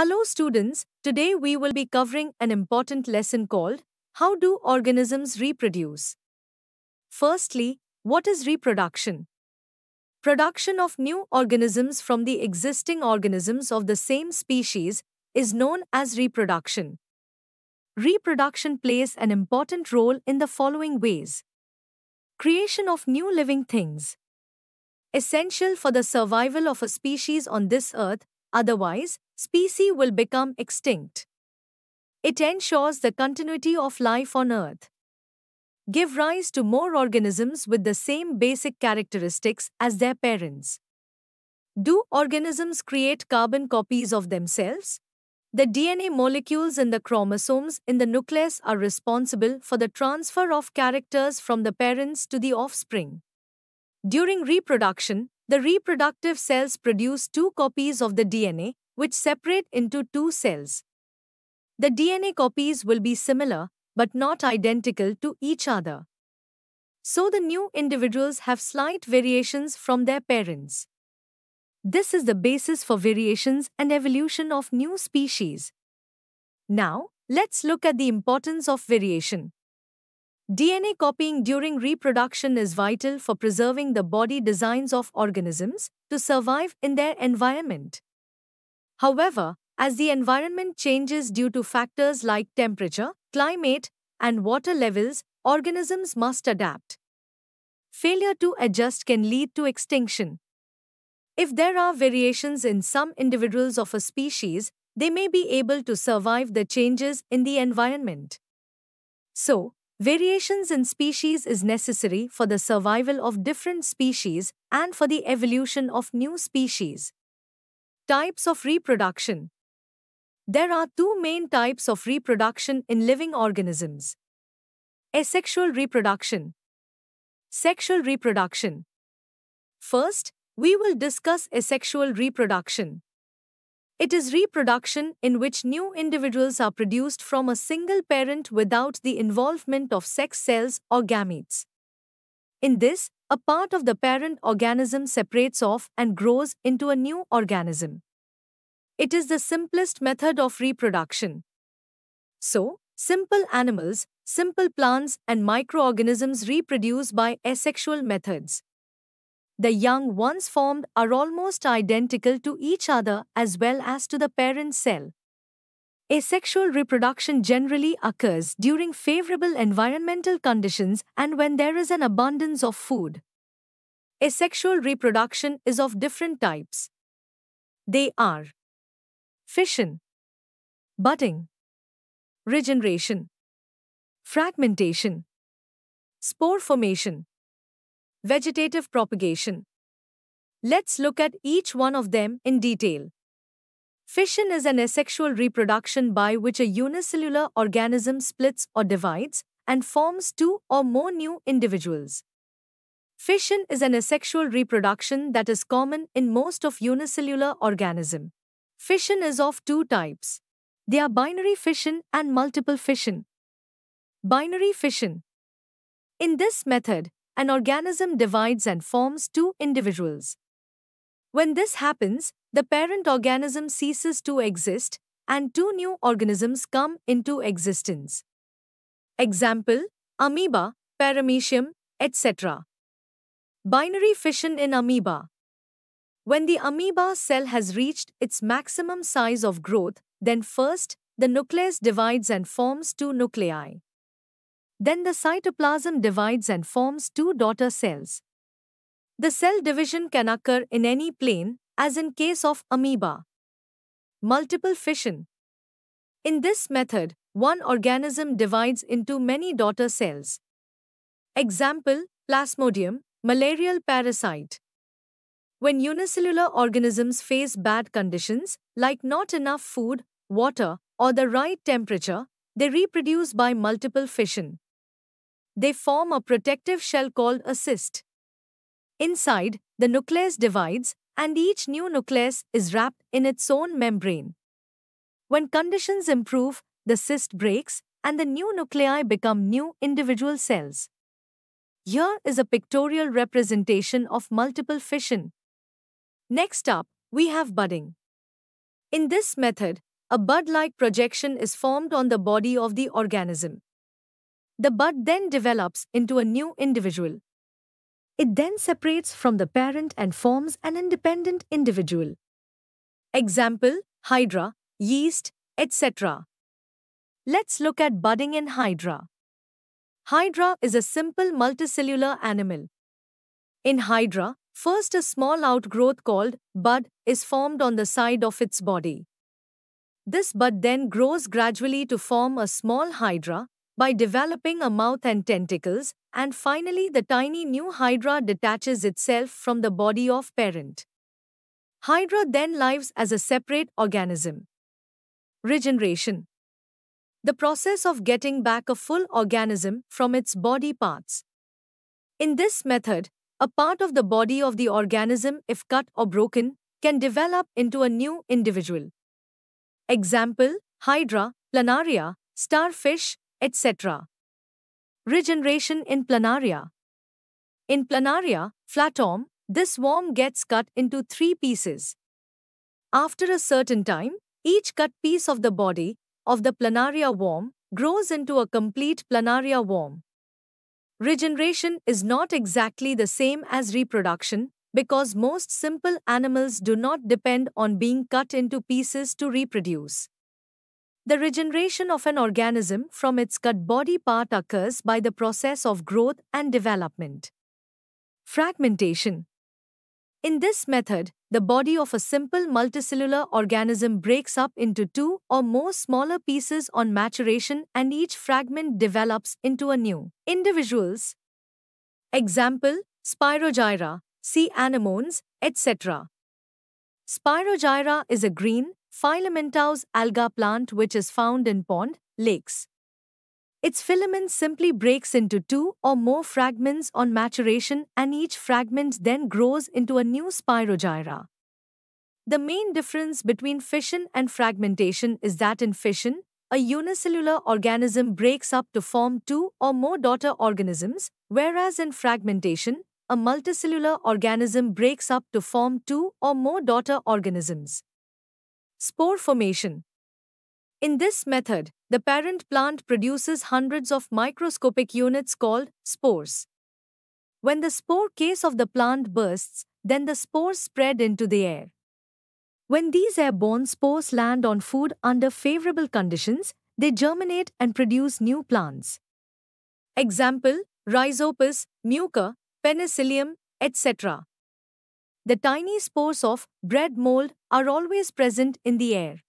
Hello students, today we will be covering an important lesson called How do organisms reproduce? Firstly, what is reproduction? Production of new organisms from the existing organisms of the same species is known as reproduction. Reproduction plays an important role in the following ways. Creation of new living things. Essential for the survival of a species on this earth, otherwise, species will become extinct. It ensures the continuity of life on Earth. Give rise to more organisms with the same basic characteristics as their parents. Do organisms create carbon copies of themselves? The DNA molecules in the chromosomes in the nucleus are responsible for the transfer of characters from the parents to the offspring. During reproduction, the reproductive cells produce two copies of the DNA which separate into two cells. The DNA copies will be similar but not identical to each other. So the new individuals have slight variations from their parents. This is the basis for variations and evolution of new species. Now, let's look at the importance of variation. DNA copying during reproduction is vital for preserving the body designs of organisms to survive in their environment. However, as the environment changes due to factors like temperature, climate, and water levels, organisms must adapt. Failure to adjust can lead to extinction. If there are variations in some individuals of a species, they may be able to survive the changes in the environment. So, variations in species is necessary for the survival of different species and for the evolution of new species. Types of reproduction There are two main types of reproduction in living organisms asexual reproduction, sexual reproduction. First, we will discuss asexual reproduction. It is reproduction in which new individuals are produced from a single parent without the involvement of sex cells or gametes. In this, a part of the parent organism separates off and grows into a new organism. It is the simplest method of reproduction. So, simple animals, simple plants, and microorganisms reproduce by asexual methods. The young ones formed are almost identical to each other as well as to the parent cell. Asexual reproduction generally occurs during favorable environmental conditions and when there is an abundance of food. Asexual reproduction is of different types. They are fission, budding, regeneration, fragmentation, spore formation, vegetative propagation. Let's look at each one of them in detail. Fission is an asexual reproduction by which a unicellular organism splits or divides and forms two or more new individuals. Fission is an asexual reproduction that is common in most of unicellular organism. Fission is of two types. They are binary fission and multiple fission. Binary fission. In this method, an organism divides and forms two individuals. When this happens, the parent organism ceases to exist and two new organisms come into existence. Example, amoeba, paramecium, etc. Binary fission in amoeba. When the amoeba cell has reached its maximum size of growth, then first, the nucleus divides and forms two nuclei. Then the cytoplasm divides and forms two daughter cells. The cell division can occur in any plane, as in case of amoeba. Multiple fission. In this method, one organism divides into many daughter cells. Example, Plasmodium, malarial parasite. When unicellular organisms face bad conditions, like not enough food, water, or the right temperature, they reproduce by multiple fission. They form a protective shell called a cyst. Inside, the nucleus divides and each new nucleus is wrapped in its own membrane. When conditions improve, the cyst breaks and the new nuclei become new individual cells. Here is a pictorial representation of multiple fission. Next up, we have budding. In this method, a bud-like projection is formed on the body of the organism. The bud then develops into a new individual it then separates from the parent and forms an independent individual. Example, hydra, yeast, etc. Let's look at budding in hydra. Hydra is a simple multicellular animal. In hydra, first a small outgrowth called bud is formed on the side of its body. This bud then grows gradually to form a small hydra by developing a mouth and tentacles and finally, the tiny new Hydra detaches itself from the body of parent. Hydra then lives as a separate organism. Regeneration The process of getting back a full organism from its body parts. In this method, a part of the body of the organism, if cut or broken, can develop into a new individual. Example Hydra, planaria, starfish, etc. Regeneration in planaria. In planaria, flatworm, this worm gets cut into three pieces. After a certain time, each cut piece of the body of the planaria worm grows into a complete planaria worm. Regeneration is not exactly the same as reproduction because most simple animals do not depend on being cut into pieces to reproduce. The regeneration of an organism from its gut body part occurs by the process of growth and development. Fragmentation. In this method, the body of a simple multicellular organism breaks up into two or more smaller pieces on maturation and each fragment develops into a new individuals. Example, Spirogyra, sea anemones, etc. Spirogyra is a green, Filamentous alga plant which is found in pond, lakes. Its filament simply breaks into two or more fragments on maturation and each fragment then grows into a new spirogyra. The main difference between fission and fragmentation is that in fission, a unicellular organism breaks up to form two or more daughter organisms, whereas in fragmentation, a multicellular organism breaks up to form two or more daughter organisms. Spore formation. In this method, the parent plant produces hundreds of microscopic units called spores. When the spore case of the plant bursts, then the spores spread into the air. When these airborne spores land on food under favorable conditions, they germinate and produce new plants. Example, Rhizopus, Mucor, Penicillium, etc. The tiny spores of bread mold are always present in the air.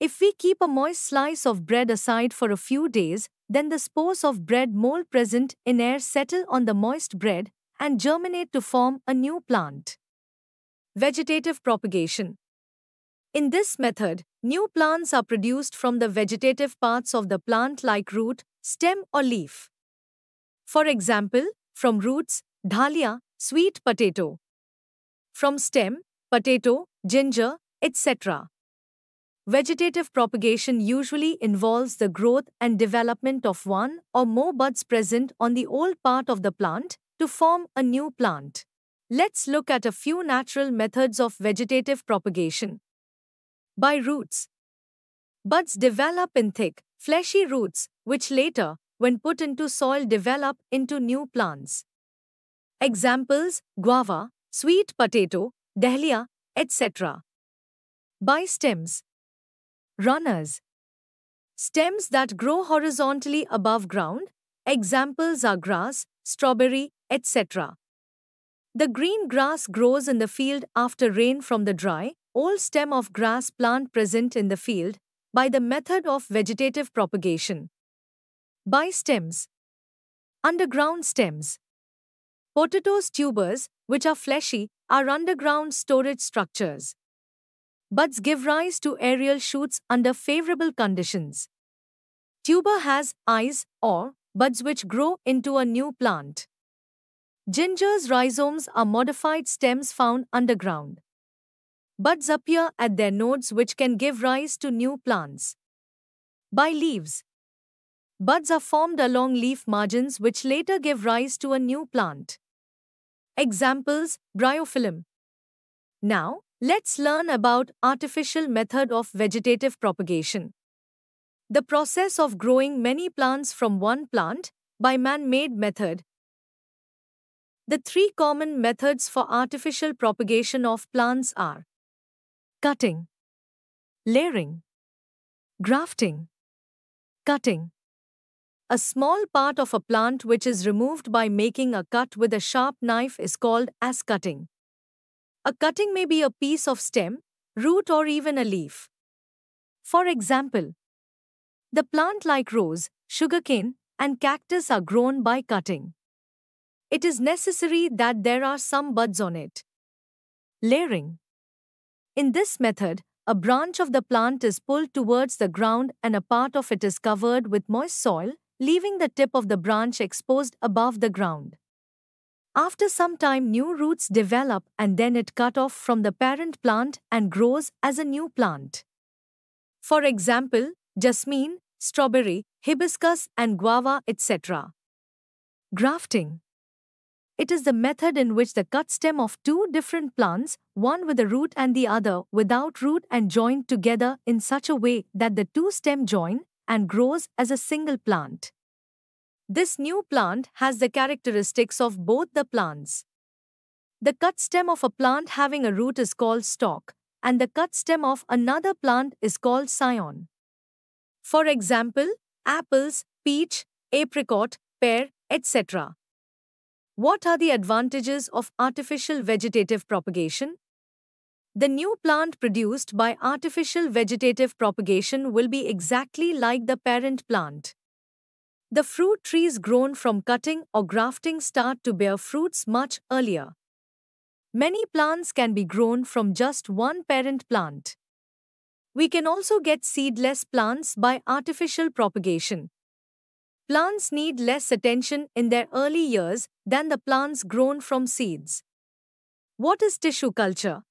If we keep a moist slice of bread aside for a few days, then the spores of bread mold present in air settle on the moist bread and germinate to form a new plant. Vegetative propagation. In this method, new plants are produced from the vegetative parts of the plant like root, stem, or leaf. For example, from roots, dahlia, sweet potato. From stem, potato, ginger, etc. Vegetative propagation usually involves the growth and development of one or more buds present on the old part of the plant to form a new plant. Let's look at a few natural methods of vegetative propagation. By roots. Buds develop in thick, fleshy roots, which later, when put into soil, develop into new plants. Examples guava, sweet potato, dahlia, etc. By stems, runners. Stems that grow horizontally above ground, examples are grass, strawberry, etc. The green grass grows in the field after rain from the dry, old stem of grass plant present in the field, by the method of vegetative propagation. By stems. Underground stems. Potatoes tubers, which are fleshy, are underground storage structures. Buds give rise to aerial shoots under favorable conditions. Tuber has eyes, or buds which grow into a new plant. Ginger's rhizomes are modified stems found underground. Buds appear at their nodes which can give rise to new plants. By leaves. Buds are formed along leaf margins which later give rise to a new plant. Examples, bryophyllum. Now, let's learn about artificial method of vegetative propagation. The process of growing many plants from one plant by man-made method. The three common methods for artificial propagation of plants are cutting, layering, grafting, cutting. A small part of a plant which is removed by making a cut with a sharp knife is called as cutting. A cutting may be a piece of stem, root or even a leaf. For example, the plant like rose, sugarcane, and cactus are grown by cutting. It is necessary that there are some buds on it. Layering In this method, a branch of the plant is pulled towards the ground and a part of it is covered with moist soil leaving the tip of the branch exposed above the ground. After some time new roots develop and then it cut off from the parent plant and grows as a new plant. For example, jasmine, strawberry, hibiscus and guava etc. Grafting It is the method in which the cut stem of two different plants, one with a root and the other without root and joined together in such a way that the two stem join and grows as a single plant. This new plant has the characteristics of both the plants. The cut stem of a plant having a root is called stalk, and the cut stem of another plant is called scion. For example, apples, peach, apricot, pear, etc. What are the advantages of artificial vegetative propagation? The new plant produced by artificial vegetative propagation will be exactly like the parent plant. The fruit trees grown from cutting or grafting start to bear fruits much earlier. Many plants can be grown from just one parent plant. We can also get seedless plants by artificial propagation. Plants need less attention in their early years than the plants grown from seeds. What is tissue culture?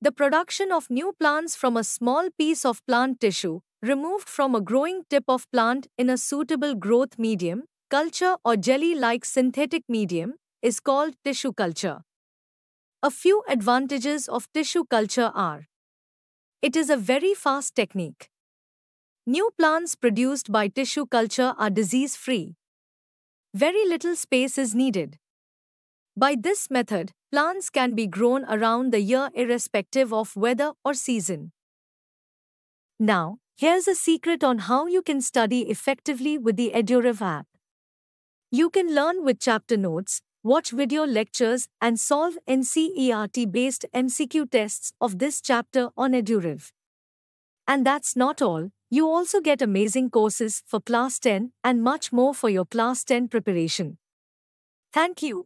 The production of new plants from a small piece of plant tissue removed from a growing tip of plant in a suitable growth medium, culture or jelly-like synthetic medium, is called tissue culture. A few advantages of tissue culture are It is a very fast technique. New plants produced by tissue culture are disease-free. Very little space is needed. By this method, Plants can be grown around the year irrespective of weather or season. Now, here's a secret on how you can study effectively with the EduRev app. You can learn with chapter notes, watch video lectures, and solve NCERT based MCQ tests of this chapter on EduRev. And that's not all, you also get amazing courses for Class 10 and much more for your Class 10 preparation. Thank you.